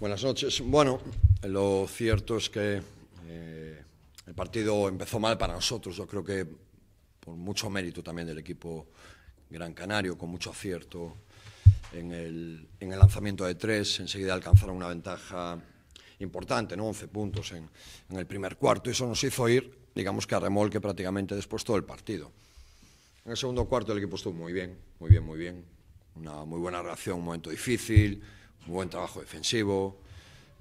Buenas noches. Bueno, lo cierto es que eh, el partido empezó mal para nosotros. Yo creo que por mucho mérito también del equipo Gran Canario, con mucho acierto en el, en el lanzamiento de tres, enseguida alcanzaron una ventaja importante, ¿no? 11 puntos en, en el primer cuarto. Y eso nos hizo ir, digamos que a remolque prácticamente después todo el partido. En el segundo cuarto el equipo estuvo muy bien, muy bien, muy bien. Una muy buena reacción, un momento difícil, buen trabajo defensivo,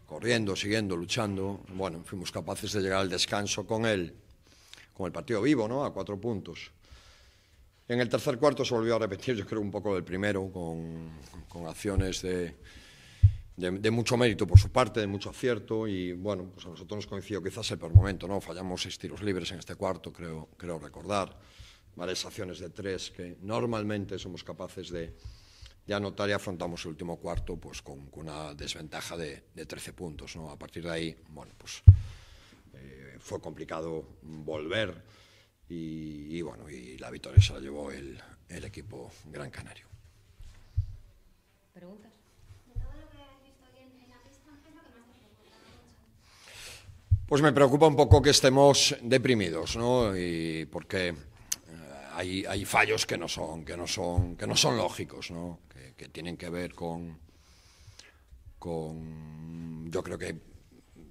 corriendo, siguiendo, luchando. Bueno, fuimos capaces de llegar al descanso con él, con el partido vivo, ¿no? A cuatro puntos. En el tercer cuarto se volvió a repetir, yo creo, un poco del primero, con, acciones de, de, de, mucho mérito por su parte, de mucho acierto. Y bueno, pues a nosotros nos coincidió quizás el peor momento, ¿no? Fallamos seis tiros libres en este cuarto, creo, creo recordar. Varias acciones de tres que normalmente somos capaces de, ya notar y afrontamos el último cuarto pues con, una desventaja de, 13 puntos. ¿no? A partir de ahí, bueno, pues eh, fue complicado volver y, bueno, y la victoria se la llevó el, equipo Gran Canario. ¿Preguntas? Pues me preocupa un poco que estemos deprimidos, ¿no? Y porque eh, hay, hay fallos que no son, que no son, que no son lógicos, ¿no? que tienen que ver con, con yo creo que,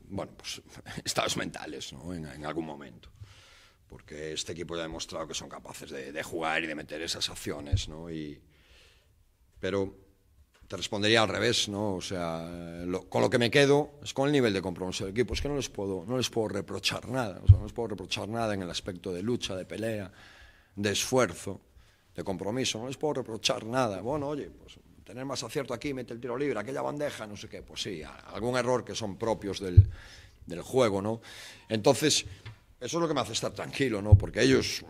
bueno, pues estados mentales, ¿no? en, algún momento porque este equipo ya ha demostrado que son capaces de, jugar y de meter esas acciones, ¿no? pero te respondería al revés, ¿no? O sea, con lo que me quedo es con el nivel de compromiso del equipo. Es que no les puedo, no les puedo reprochar nada, o sea, no les puedo reprochar nada en el aspecto de lucha, de pelea, de esfuerzo de compromiso, no les puedo reprochar nada. Bueno, oye, pues tener más acierto aquí, mete el tiro libre, aquella bandeja, no sé qué, pues sí, algún error que son propios del, juego, ¿no? Entonces, eso es lo que me hace estar tranquilo, ¿no? Porque ellos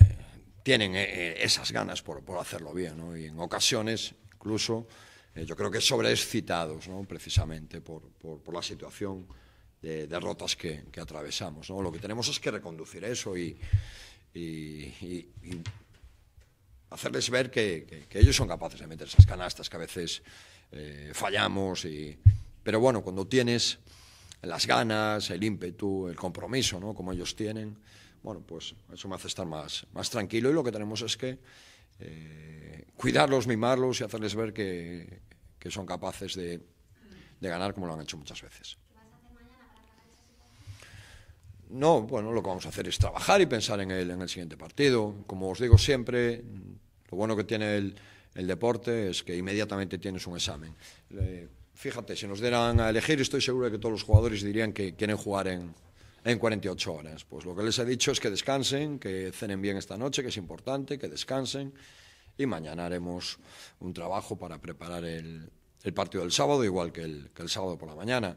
eh, tienen eh, eh, esas ganas por, hacerlo bien, ¿no? Y en ocasiones, incluso, yo creo que sobreexcitados, ¿no? Precisamente por, la situación de derrotas que, atravesamos, ¿no? Lo que tenemos es que reconducir eso y hacerles ver que, ellos son capaces de meter esas canastas que a veces eh, fallamos. Y, pero bueno, cuando tienes las ganas, el ímpetu, el compromiso, ¿no? como ellos tienen, bueno, pues eso me hace estar más, más tranquilo y lo que tenemos es que eh, cuidarlos, mimarlos y hacerles ver que, son capaces de ganar como lo han hecho muchas veces. No, bueno, lo que vamos a hacer es trabajar y pensar en el, en el siguiente partido. Como os digo siempre, lo bueno que tiene el, deporte es que inmediatamente tienes un examen. fíjate, si nos dieran a elegir, estoy seguro de que todos los jugadores dirían que quieren jugar en, en 48 horas. Pues lo que les he dicho es que descansen, que cenen bien esta noche, que es importante, que descansen. Y mañana haremos un trabajo para preparar el, el partido del sábado, igual que el, que el sábado por la mañana.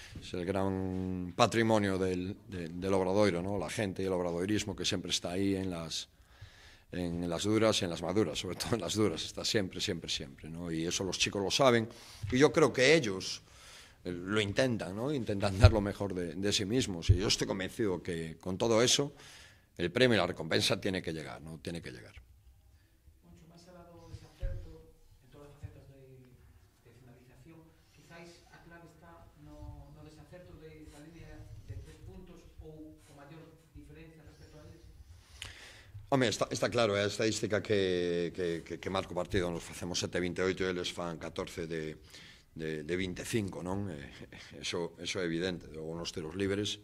es el gran patrimonio del, del, obradoiro, ¿no? la gente y el obradoirismo que siempre está ahí en las, en las duras y en las maduras, sobre todo en las duras, está siempre, siempre, siempre. ¿no? Y eso los chicos lo saben y yo creo que ellos eh, lo intentan, ¿no? intentan dar lo mejor de, sí mismos. Y yo estoy convencido que con todo eso el premio y la recompensa tiene que llegar, ¿no? tiene que llegar. no acertos de, da línea de tres puntos ou con maior diferencia respecto a eles? Home, está, está claro, é eh, a estadística que, que, que, que marco partido, nos facemos 7-28 e eles fan 14 de, de, de 25, non? Eh, eso, eso é evidente, ou nos teros libres,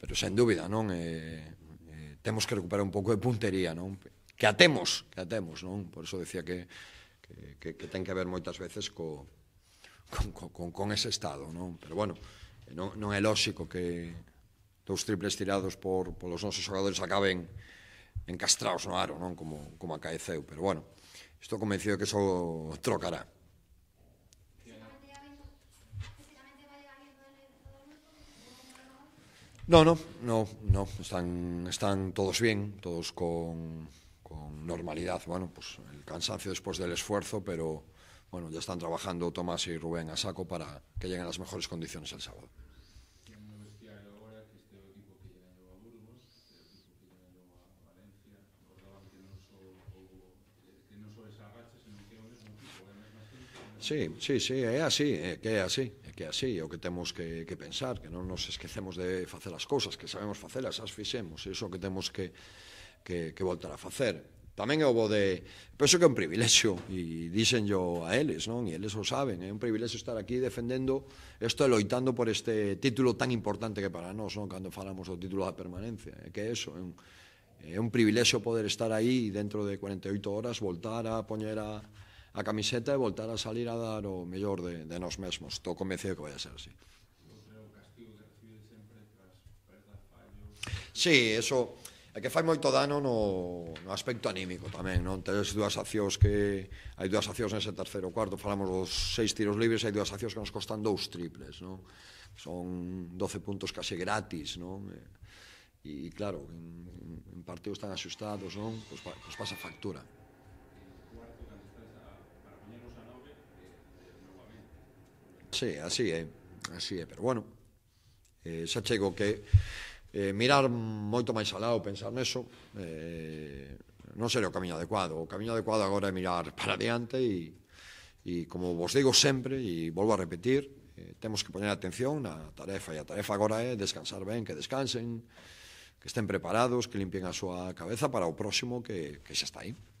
pero sen dúbida, non? Eh, eh, temos que recuperar un pouco de puntería, non? Que atemos, que atemos, non? Por eso decía que, que, que, que ten que ver moitas veces co, con, con, con ese estado, non? Pero bueno, non, non é lóxico que dous triples tirados por, polos nosos xogadores acaben encastrados no aro, non como, como acaeceu, pero bueno, estou convencido que só trocará. No, no, no, no, están, están todos bien, todos con, con normalidad. Bueno, pues el cansancio después del esfuerzo, pero, bueno, ya están trabajando Tomás y Rubén a saco para que lleguen a las mejores condiciones el sábado. Sí, sí, sí, é así, é eh, que é así, é que é así, é o que temos que, que pensar, que non nos esquecemos de facer as cousas, que sabemos facelas, as fixemos, é iso que temos que, que, que voltar a facer. Tamén é houbo de... Penso que é un privilexio, e dicen yo a eles, non? E eles o saben, é un privilexio estar aquí defendendo isto e loitando por este título tan importante que para nós, non? Cando falamos do título da permanencia, é que é eso, é un, é un privilexio poder estar aí dentro de 48 horas, voltar a poñer a, a camiseta e voltar a salir a dar o mellor de, de nós mesmos. Estou convencido que vai a ser así. Sí, eso... É que fai moito dano no, no aspecto anímico tamén, non? Tedes dúas accións que... Hai dúas accións nese terceiro cuarto, falamos dos seis tiros libres, hai dúas accións que nos costan dous triples, non? Son 12 puntos case gratis, non? E, e claro, en, en partidos tan axustados, non? Pois, pues, pois pues pasa factura. Sí, así é, así é, pero bueno, eh, xa chego que eh, mirar moito máis alá ou pensar neso eh, non sería o camiño adecuado o camiño adecuado agora é mirar para adiante e, e como vos digo sempre e volvo a repetir eh, temos que poner atención na tarefa e a tarefa agora é descansar ben, que descansen que estén preparados, que limpien a súa cabeza para o próximo que, que xa está aí.